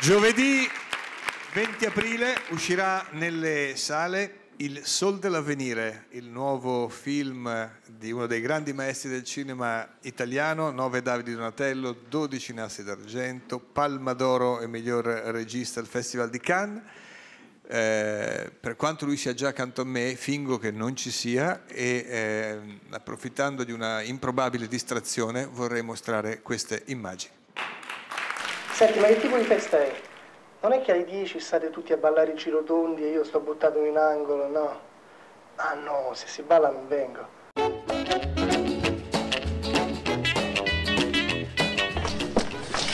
Giovedì 20 aprile uscirà nelle sale Il Sol dell'Avvenire, il nuovo film di uno dei grandi maestri del cinema italiano, 9 Davide Donatello, 12 Nasti d'Argento, Palma d'Oro e miglior regista al Festival di Cannes. Eh, per quanto lui sia già accanto a me, fingo che non ci sia e eh, approfittando di una improbabile distrazione vorrei mostrare queste immagini. Senti, ma che tipo di festa è? Non è che alle 10 state tutti a ballare i girotondi e io sto buttato in angolo, no? Ah no, se si balla non vengo.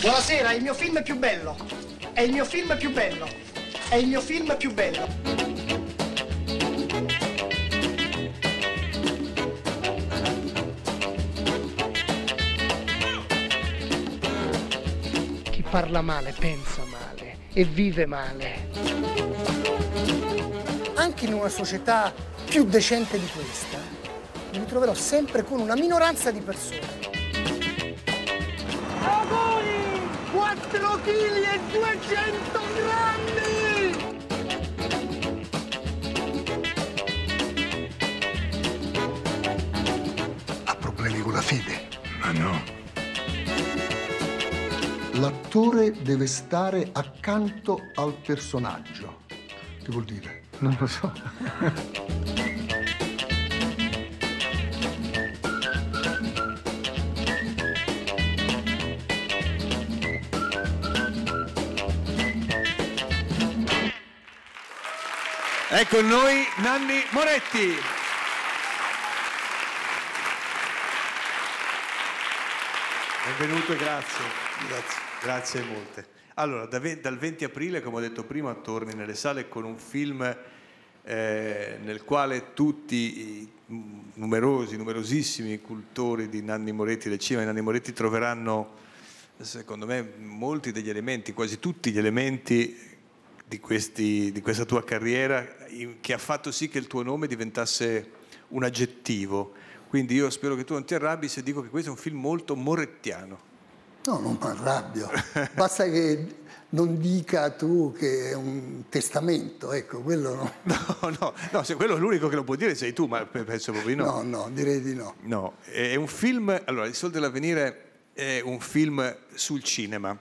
Buonasera, è il mio film più bello. È il mio film più bello. È il mio film più bello. parla male, pensa male e vive male. Anche in una società più decente di questa, mi troverò sempre con una minoranza di persone. Agoni! 4 kg e 200 grammi! Ha problemi con la fede? Ma no. L'attore deve stare accanto al personaggio. Che vuol dire? Non lo so. È con noi Nanni Moretti. Benvenuto e grazie. Grazie. Grazie molte. Allora, dal 20 aprile, come ho detto prima, torni nelle sale con un film eh, nel quale tutti i numerosi, numerosissimi cultori di Nanni Moretti, del cinema di Nanni Moretti, troveranno, secondo me, molti degli elementi, quasi tutti gli elementi di, questi, di questa tua carriera che ha fatto sì che il tuo nome diventasse un aggettivo. Quindi io spero che tu non ti arrabbi se dico che questo è un film molto morettiano. No, non mi arrabbio. Basta che non dica tu che è un testamento, ecco, quello no. No, no, no se quello è l'unico che lo può dire sei tu, ma penso proprio di no. No, no, direi di no. No, è un film, allora, Il Sol dell'Avvenire è un film sul cinema.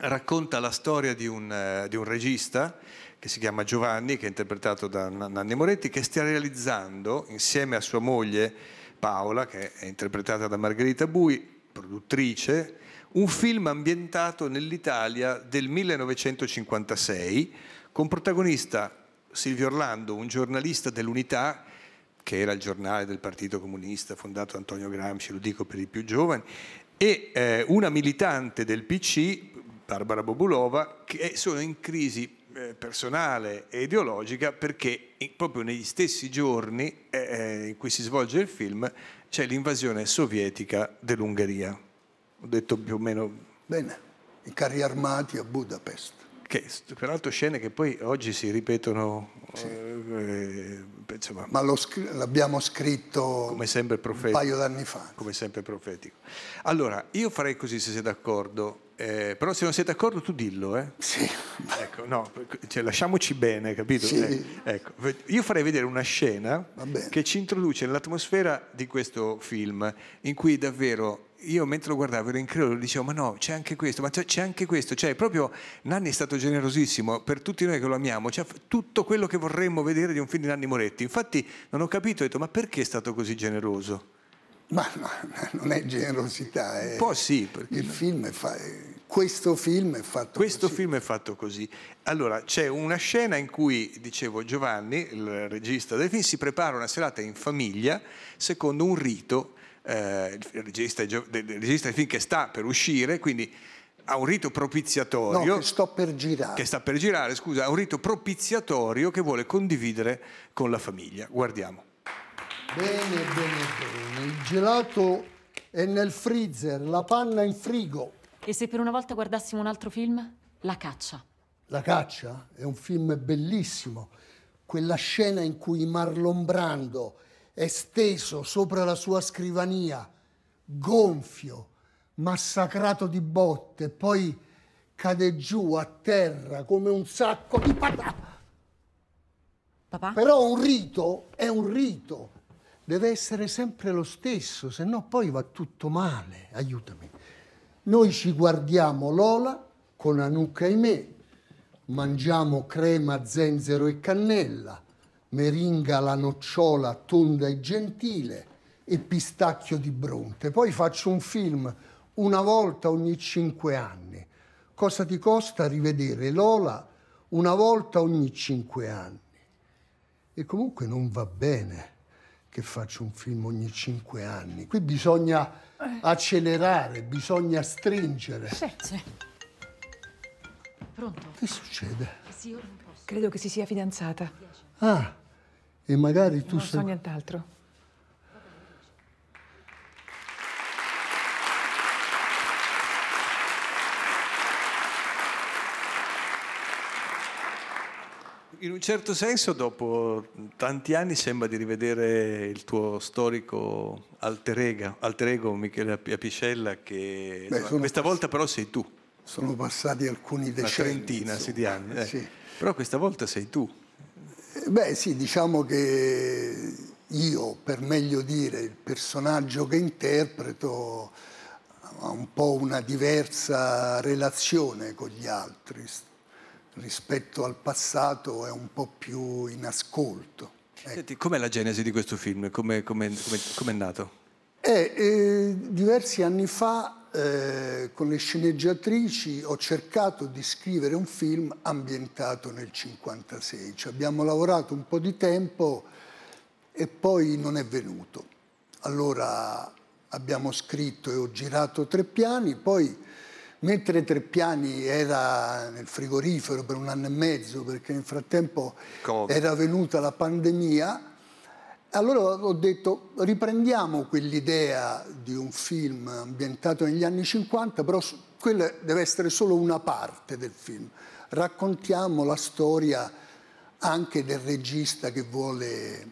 Racconta la storia di un, di un regista che si chiama Giovanni, che è interpretato da Nanni Moretti, che sta realizzando insieme a sua moglie Paola, che è interpretata da Margherita Bui, produttrice, un film ambientato nell'Italia del 1956 con protagonista Silvio Orlando, un giornalista dell'Unità, che era il giornale del Partito Comunista fondato Antonio Gramsci, lo dico per i più giovani, e eh, una militante del PC, Barbara Bobulova, che sono in crisi eh, personale e ideologica perché proprio negli stessi giorni eh, eh, in cui si svolge il film c'è l'invasione sovietica dell'Ungheria. Ho detto più o meno... Bene, i carri armati a Budapest. Che, peraltro scene che poi oggi si ripetono... Sì. Eh, insomma, Ma l'abbiamo scritto come sempre un paio d'anni fa. Come sempre profetico. Allora, io farei così se siete d'accordo. Eh, però se non siete d'accordo tu dillo, eh? Sì. Ecco, no, cioè, lasciamoci bene, capito? Sì. Eh, ecco. Io farei vedere una scena che ci introduce nell'atmosfera di questo film, in cui davvero io mentre lo guardavo ero incredulo, dicevo ma no, c'è anche questo, ma c'è, anche questo, cioè proprio Nanni è stato generosissimo, per tutti noi che lo amiamo, c'è cioè, tutto quello che vorremmo vedere di un film di Nanni Moretti, infatti non ho capito, ho detto ma perché è stato così generoso? Ma no, non è generosità, è... Un po' sì, perché... Film fa... Questo film è fatto questo così. film è fatto così. Allora, c'è una scena in cui, dicevo, Giovanni, il regista del film, si prepara una serata in famiglia secondo un rito eh, il, regista, del film che sta per uscire, quindi ha un rito propiziatorio. No, che sto per girare. Che sta per girare, scusa, ha un rito propiziatorio che vuole condividere con la famiglia. Guardiamo. Bene, bene, bene. Il gelato è nel freezer, la panna in frigo. E se per una volta guardassimo un altro film? La caccia. La caccia è un film bellissimo. Quella scena in cui Marlon Brando è steso sopra la sua scrivania, gonfio, massacrato di botte, poi cade giù a terra come un sacco di patate. Papà? Però un rito è un rito, deve essere sempre lo stesso, se no poi va tutto male. Aiutami. Noi ci guardiamo Lola con Anucca e me, mangiamo crema, zenzero e cannella meringa la nocciola tonda e gentile e pistacchio di bronte. Poi faccio un film una volta ogni cinque anni. Cosa ti costa rivedere Lola una volta ogni cinque anni? E comunque non va bene che faccio un film ogni cinque anni. Qui bisogna eh. accelerare, bisogna stringere. Sì, sì. Pronto? Che succede? Credo che si sia fidanzata. Ah, e magari tu non sei... Non so nient'altro. In un certo senso, dopo tanti anni, sembra di rivedere il tuo storico alter ego, alter ego Michele Apiscella, che Beh, questa passati, volta però sei tu. Sono passati alcuni decenni. Una trentina insomma, di anni. Eh. Sì. Però questa volta sei tu. Beh sì, diciamo che io, per meglio dire, il personaggio che interpreto ha un po' una diversa relazione con gli altri rispetto al passato è un po' più in ascolto. Ecco. Com'è la genesi di questo film? Come è nato? Eh, eh, diversi anni fa eh, con le sceneggiatrici ho cercato di scrivere un film ambientato nel 1956. Ci abbiamo lavorato un po' di tempo e poi non è venuto. Allora abbiamo scritto e ho girato tre piani, poi mentre tre piani era nel frigorifero per un anno e mezzo, perché nel frattempo Come. era venuta la pandemia, allora ho detto riprendiamo quell'idea di un film ambientato negli anni 50, però quella deve essere solo una parte del film. Raccontiamo la storia anche del regista che vuole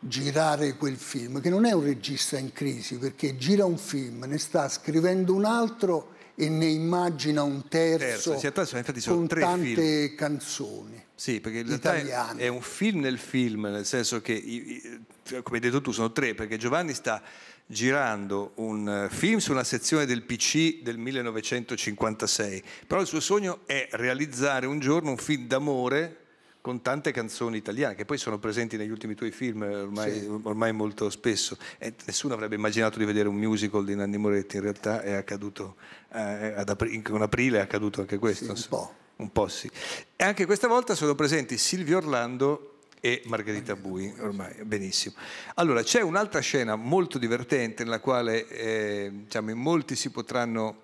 girare quel film, che non è un regista in crisi perché gira un film, ne sta scrivendo un altro e ne immagina un terzo, terzo. Infatti sono con tre tante film. canzoni. Sì, perché italiane. è un film nel film, nel senso che, cioè, come hai detto tu, sono tre, perché Giovanni sta girando un eh, film su una sezione del PC del 1956, però il suo sogno è realizzare un giorno un film d'amore con tante canzoni italiane che poi sono presenti negli ultimi tuoi film eh, ormai, sì. ormai molto spesso. E eh, nessuno avrebbe immaginato di vedere un musical di Nanni Moretti, in realtà è accaduto eh, apri con aprile, è accaduto anche questo. Sì, un po'. Un po' sì. E anche questa volta sono presenti Silvio Orlando e Margherita Bui, ormai benissimo. Allora, c'è un'altra scena molto divertente nella quale eh, diciamo, in molti si potranno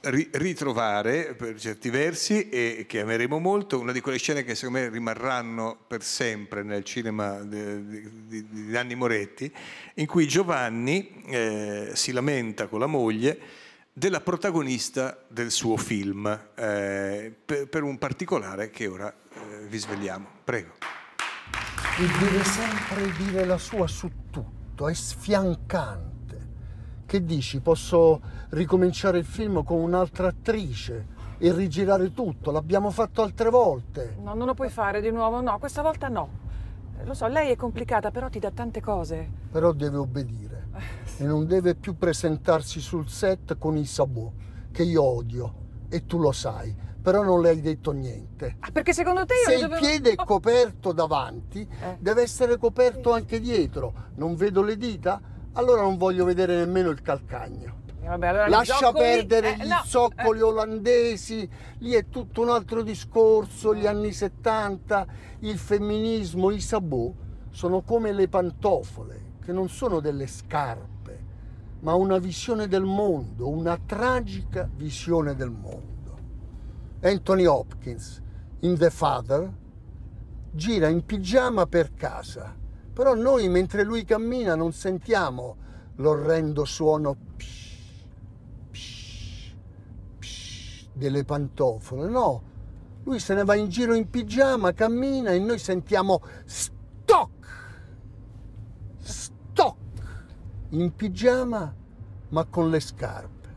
ritrovare per certi versi e che ameremo molto, una di quelle scene che secondo me rimarranno per sempre nel cinema di, di, di Nanni Moretti, in cui Giovanni eh, si lamenta con la moglie della protagonista del suo film, eh, per, per, un particolare che ora eh, vi svegliamo. Prego. E deve sempre dire la sua su tutto, è sfiancante che dici? Posso ricominciare il film con un'altra attrice? e rigirare tutto, l'abbiamo fatto altre volte. No, non lo puoi fare di nuovo, no, questa volta no. Eh, lo so, lei è complicata, però ti dà tante cose. Però deve obbedire e non deve più presentarsi sul set con il sabot, che io odio e tu lo sai, però non le hai detto niente. Ah, perché secondo te io Se dovevo... il piede è oh. coperto davanti, eh. deve essere coperto anche dietro. Non vedo le dita? allora non voglio vedere nemmeno il calcagno. Eh, vabbè, allora Lascia zoccoli, perdere eh, gli no, zoccoli eh. olandesi, lì è tutto un altro discorso, gli anni 70, il femminismo, i sabot sono come le pantofole, che non sono delle scarpe, ma una visione del mondo, una tragica visione del mondo. Anthony Hopkins, in The Father, gira in pigiama per casa però noi mentre lui cammina non sentiamo l'orrendo suono psh, psh, psh, delle pantofole, no. Lui se ne va in giro in pigiama, cammina e noi sentiamo stock, stock, in pigiama ma con le scarpe.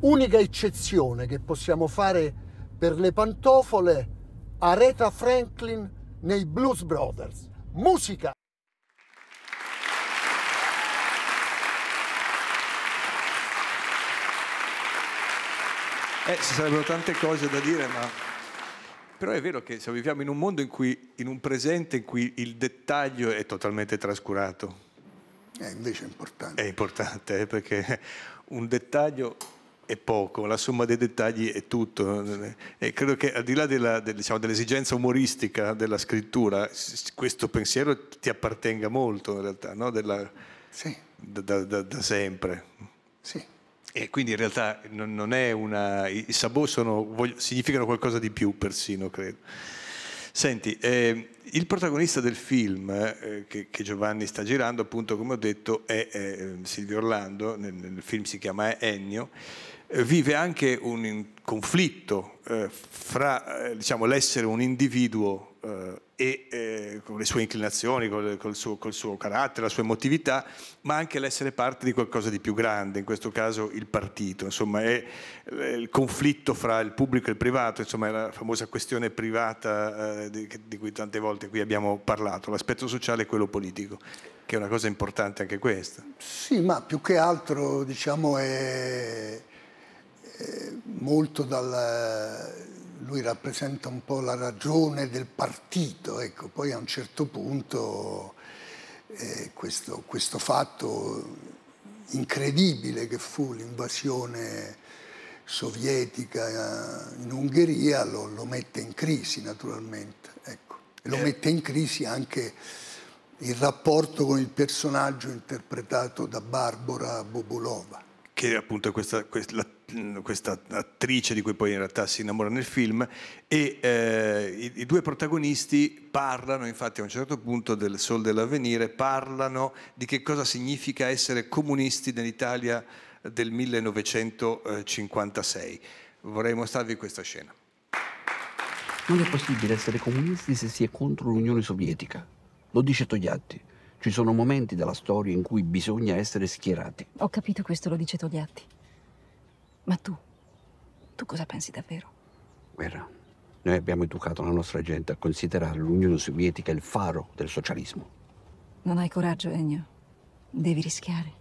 Unica eccezione che possiamo fare per le pantofole, Aretha Franklin nei Blues Brothers. Musica! Eh, ci sarebbero tante cose da dire, ma... Però è vero che viviamo in un mondo in cui, in un presente in cui il dettaglio è totalmente trascurato. Eh, è invece importante. È importante, eh, perché un dettaglio è poco, la somma dei dettagli è tutto. E credo che al di là della, del, diciamo, dell'esigenza umoristica della scrittura, questo pensiero ti appartenga molto in realtà, no? della, sì. da, da, da sempre. Sì. E quindi in realtà non, è una... I sabò sono, voglio, significano qualcosa di più persino, credo. Senti, eh, il protagonista del film eh, che, che, Giovanni sta girando, appunto come ho detto, è, eh, Silvio Orlando, nel, nel, film si chiama Ennio, eh, vive anche un, un conflitto eh, fra eh, diciamo, l'essere un individuo e le sue inclinazioni, col, col, suo, col, suo, carattere, la sua emotività, ma anche l'essere parte di qualcosa di più grande, in questo caso il partito, insomma, è eh, il conflitto fra il pubblico e il privato, insomma, è la famosa questione privata eh, di, di, cui tante volte qui abbiamo parlato, l'aspetto sociale e quello politico, che è una cosa importante anche questa. Sì, ma più che altro, diciamo, è, è molto dal lui rappresenta un po' la ragione del partito, ecco, poi a un certo punto eh, questo, questo, fatto incredibile che fu l'invasione sovietica eh, in Ungheria lo, lo mette in crisi naturalmente, ecco. e lo eh. mette in crisi anche il rapporto con il personaggio interpretato da Barbara Bobulova. Che appunto è questa, questa questa attrice di cui poi in realtà si innamora nel film e eh, i, i, due protagonisti parlano infatti a un certo punto del Sol dell'avvenire parlano di che cosa significa essere comunisti nell'Italia del 1956 vorrei mostrarvi questa scena non è possibile essere comunisti se si è contro l'Unione Sovietica lo dice Togliatti ci sono momenti della storia in cui bisogna essere schierati ho capito questo lo dice Togliatti ma tu? Tu cosa pensi davvero? Guerra, noi abbiamo educato la nostra gente a considerare l'Unione Sovietica il faro del socialismo. Non hai coraggio, Ennio. Devi rischiare.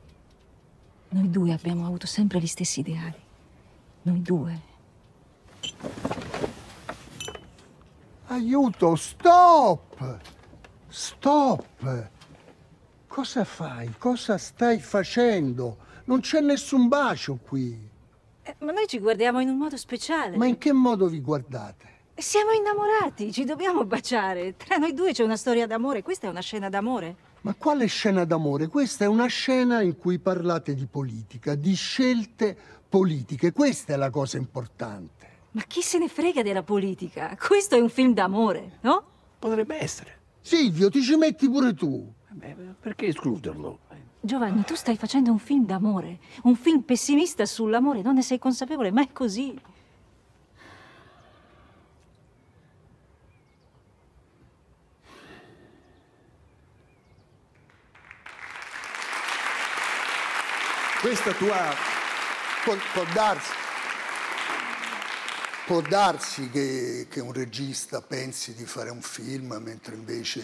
Noi due abbiamo avuto sempre gli stessi ideali. Noi due. Aiuto, stop! Stop! Cosa fai? Cosa stai facendo? Non c'è nessun bacio qui. Eh, ma noi ci guardiamo in un modo speciale. Ma in che modo vi guardate? Siamo innamorati, ci dobbiamo baciare. Tra noi due c'è una storia d'amore, questa è una scena d'amore. Ma quale scena d'amore? Questa è una scena in cui parlate di politica, di scelte politiche. Questa è la cosa importante. Ma chi se ne frega della politica? Questo è un film d'amore, no? Potrebbe essere. Silvio, ti ci metti pure tu. Eh beh, perché escluderlo? Giovanni, tu stai facendo un film d'amore, un film pessimista sull'amore, non ne sei consapevole, ma è così. Questa tua può, può darsi può darsi che, che, un regista pensi di fare un film mentre invece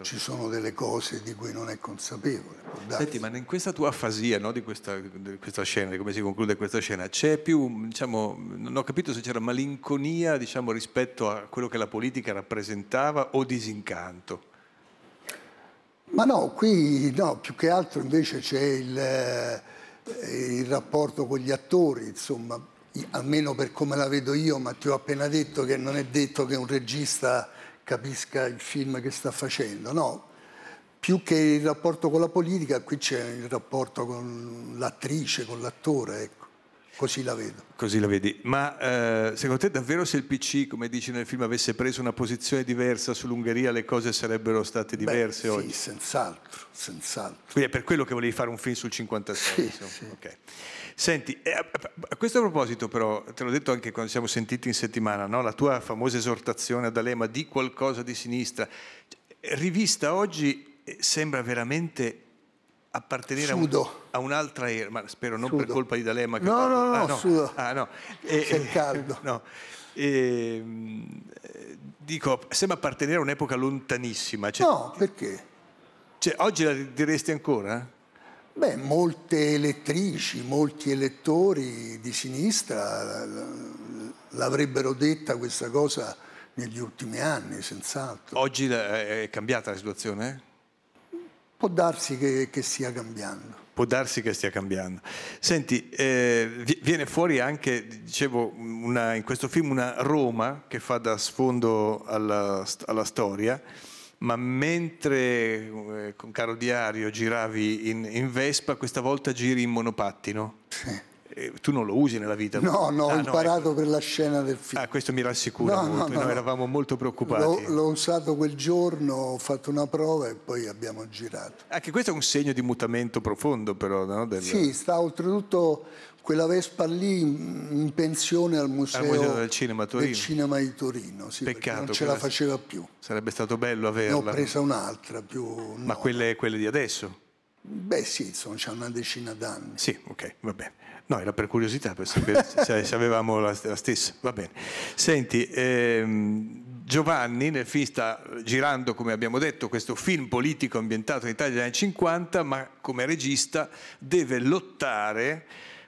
ci sono delle cose di cui non è consapevole. Senti, ma in questa tua afasia no, di, questa, di, questa, scena, di come si conclude questa scena, c'è più, diciamo, non ho capito se c'era malinconia diciamo, rispetto a quello che la politica rappresentava o disincanto? Ma no, qui no, più che altro invece c'è il, eh, il rapporto con gli attori, insomma almeno per come la vedo io, ma ti ho appena detto che non è detto che un regista capisca il film che sta facendo, no? Più che il rapporto con la politica, qui c'è il rapporto con l'attrice, con l'attore, ecco. Così la vedo. Così la vedi. Ma eh, secondo te davvero se il PC, come dici nel film, avesse preso una posizione diversa sull'Ungheria, le cose sarebbero state diverse Beh, oggi? Sì, senz'altro, senz'altro. Quindi è per quello che volevi fare un film sul 56. Sì, sì. Okay. Senti, eh, a questo proposito però, te l'ho detto anche quando siamo sentiti in settimana, no? la tua famosa esortazione ad Alema di qualcosa di sinistra, cioè, rivista oggi eh, sembra veramente appartenere sudo. a un'altra era, ma spero non sudo. per colpa di D'Alema. Che no, no, no, ah, no, sudo. Ah, no. Eh, eh, caldo. No. Ehm, eh, dico, sembra appartenere a un'epoca lontanissima. Cioè, no, perché? Cioè, oggi la diresti ancora? Beh, molte elettrici, molti elettori di sinistra l'avrebbero detta questa cosa negli ultimi anni, senz'altro. Oggi è cambiata la situazione? Può darsi che, che stia cambiando può darsi che stia cambiando. Senti, eh, viene fuori anche, dicevo, una, in questo film una Roma che fa da sfondo alla, alla storia, ma mentre eh, con Caro Diario giravi in, in, Vespa, questa volta giri in monopattino. Sì. Eh, tu non lo usi nella vita? No, no, ah, ho ecco. imparato no, per la scena del film. Ah, questo mi rassicura no, molto, no, noi eravamo molto preoccupati. L'ho, l'ho, usato quel giorno, ho fatto una prova e poi abbiamo girato. Anche questo è un segno di mutamento profondo però, no? Del... Sì, sta oltretutto quella Vespa lì in pensione al Museo, al museo del, cinema del, cinema di Torino. Sì, Peccato. Non ce la faceva più. Sarebbe stato bello averla. Ne ho presa un'altra più... Ma quelle, quelle di adesso? Beh sì, insomma, c'ha una decina d'anni. Sì, ok, va bene. No, era per curiosità, per sapere se, se avevamo la, la, stessa. Va bene. Senti, ehm, Giovanni nel film sta girando, come abbiamo detto, questo film politico ambientato in Italia negli anni 50, ma come regista deve lottare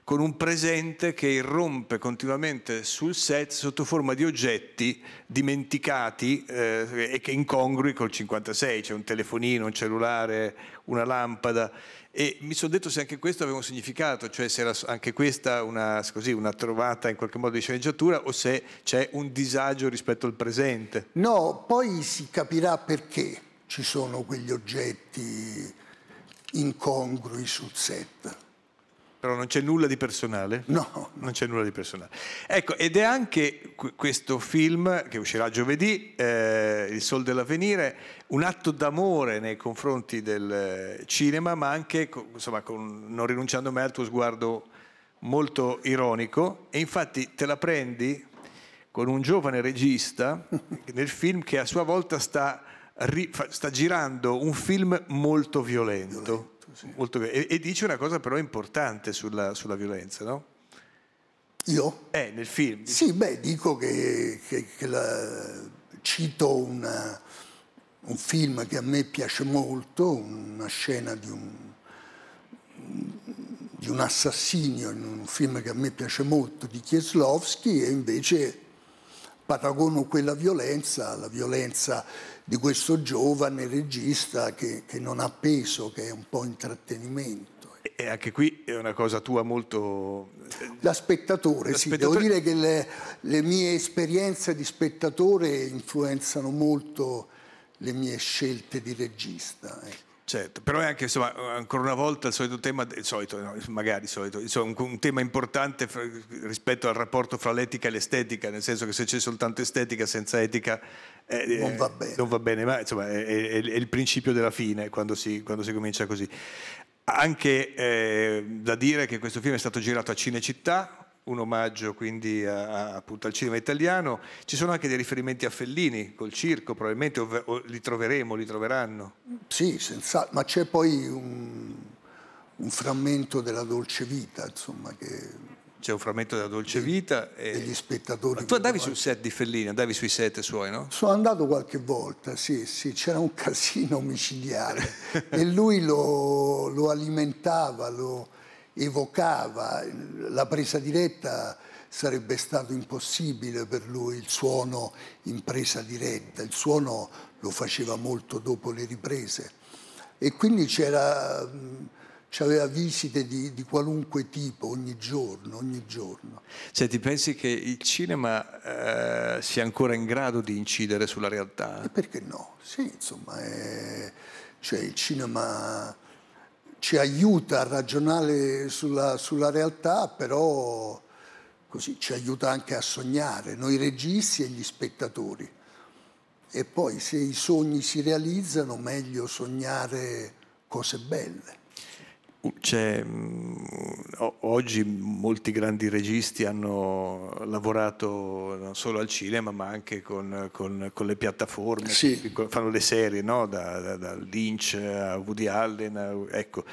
con un presente che irrompe continuamente sul set sotto forma di oggetti dimenticati eh, e che incongrui col 56, c'è un telefonino, un cellulare, una lampada e mi sono detto se anche questo aveva un significato, cioè se era anche questa una, così, una trovata in qualche modo di sceneggiatura o se c'è un disagio rispetto al presente. No, poi si capirà perché ci sono quegli oggetti incongrui sul set però non c'è nulla di personale? No. Non c'è nulla di personale. Ecco, ed è anche questo film che uscirà giovedì, eh, Il Sol dell'Avvenire, un atto d'amore nei confronti del eh, cinema, ma anche, insomma, con, non rinunciando mai al tuo sguardo molto ironico. E infatti te la prendi con un giovane regista nel film che a sua volta sta, sta girando un film molto violento sì. molto e, e, dice una cosa però importante sulla, sulla violenza, no? Io? Eh, nel film. Sì, beh, dico che, che, che la, cito una, un film che a me piace molto, una scena di un, di un assassinio in un film che a me piace molto di Kieslowski e invece Paragono quella violenza alla violenza di questo giovane regista che, che non ha peso, che è un po' intrattenimento. E anche qui è una cosa tua molto... Da eh, spettatore, sì. Devo dire che le, le, mie esperienze di spettatore influenzano molto le mie scelte di regista. Eh. Certo, però è anche insomma, ancora una volta il solito tema, il solito, no, magari il solito, insomma, un, tema importante fra, rispetto al rapporto fra l'etica e l'estetica, nel senso che se c'è soltanto estetica senza etica eh, non, va eh, bene. non, va bene. ma insomma, è, è, è, il principio della fine quando si, quando si comincia così. Anche eh, da dire che questo film è stato girato a Cinecittà, un omaggio quindi a, a, appunto al cinema italiano. Ci sono anche dei riferimenti a Fellini col circo, probabilmente, o, o li troveremo, li troveranno. Sì, senza, ma c'è poi un, un, frammento della dolce vita, insomma, che... C'è un frammento della dolce vita. E... Degli spettatori. Ma tu andavi sul set di Fellini, andavi sui set suoi, no? Sono andato qualche volta, sì, sì, c'era un casino omicidiale e lui lo, lo alimentava, lo evocava la presa diretta sarebbe stato impossibile per lui il suono in presa diretta, il suono lo faceva molto dopo le riprese e quindi c'era, c'aveva visite di, di, qualunque tipo ogni giorno, ogni giorno. Cioè ti pensi che il cinema eh, sia ancora in grado di incidere sulla realtà? E perché no? Sì, insomma, è, cioè il cinema ci aiuta a ragionare sulla, sulla realtà, però così ci aiuta anche a sognare, noi registi e gli spettatori. E poi se i sogni si realizzano, meglio sognare cose belle. C'è, mm, oggi molti grandi registi hanno lavorato non solo al cinema ma anche con, con, con le piattaforme, sì. fanno le serie no? da, da, da, Lynch a Woody Allen, a, ecco.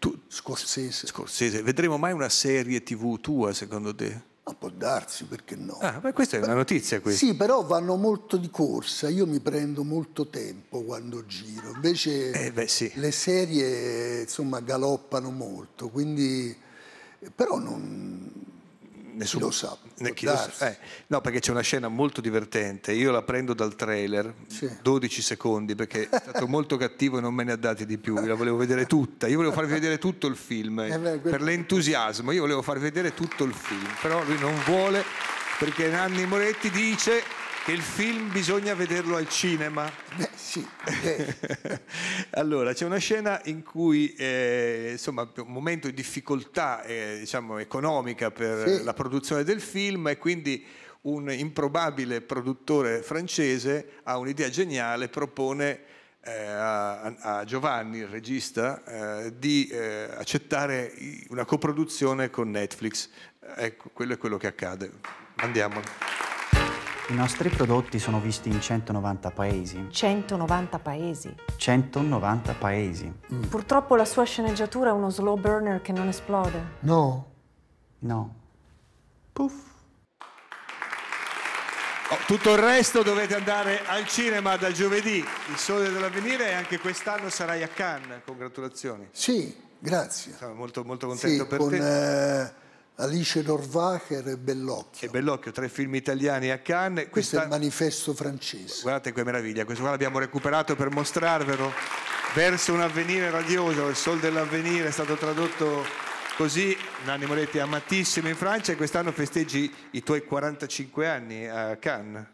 Tu, Scorsese. Scorsese. Vedremo mai una serie tv tua secondo te? Ma può darsi, perché no? Ah, ma questa è una notizia questa. Sì, però vanno molto di corsa, io mi prendo molto tempo quando giro, invece eh, beh, sì. le serie insomma galoppano molto, quindi però non, nessuno lo sa. Ne, chi lo sa. Eh, no, perché c'è una scena molto divertente. Io la prendo dal trailer, sì. 12 secondi, perché è stato molto cattivo e non me ne ha dati di più. La volevo vedere tutta. Io volevo farvi vedere tutto il film. Eh beh, per l'entusiasmo, io volevo farvi vedere tutto il film. Però lui non vuole perché Nanni Moretti dice che il film bisogna vederlo al cinema. Beh, sì. allora, c'è una scena in cui, eh, insomma, un momento di difficoltà eh, diciamo, economica per sì. la produzione del film e quindi un improbabile produttore francese ha un'idea geniale, propone eh, a, a, Giovanni, il regista, eh, di eh, accettare una coproduzione con Netflix. Ecco, quello è quello che accade. Andiamo. I nostri prodotti sono visti in 190 paesi. 190 paesi? 190 paesi. Mm. Purtroppo la sua sceneggiatura è uno slow burner che non esplode. No. No. Puff. Oh, tutto il resto dovete andare al cinema dal giovedì, il sole dell'avvenire e anche quest'anno sarai a Cannes, congratulazioni. Sì, grazie. Sono molto, molto contento sì, per con, te. Eh Alice Dorvacher e Bellocchio. E Bellocchio, tre film italiani a Cannes. Questo è il manifesto francese. Guardate che meraviglia, questo qua l'abbiamo recuperato per mostrarvelo. Verso un avvenire radioso, il sol dell'avvenire è stato tradotto così. Nanni Moretti amatissimo in Francia e quest'anno festeggi i tuoi 45 anni a Cannes.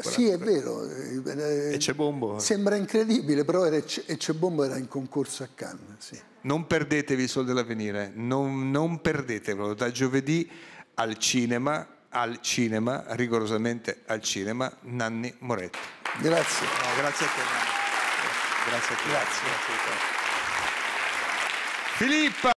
Sì, è vero. Eh, e c'è Bombo. Sembra incredibile, però era, Ecce Bombo era in concorso a Cannes. Sì. Non perdetevi il Sol dell'Avvenire, non, non perdetevelo. Da giovedì al cinema, al cinema, rigorosamente al cinema, Nanni Moretti. Grazie. No, grazie a te, Nanni. Grazie a te. Grazie. grazie a te. Filippa!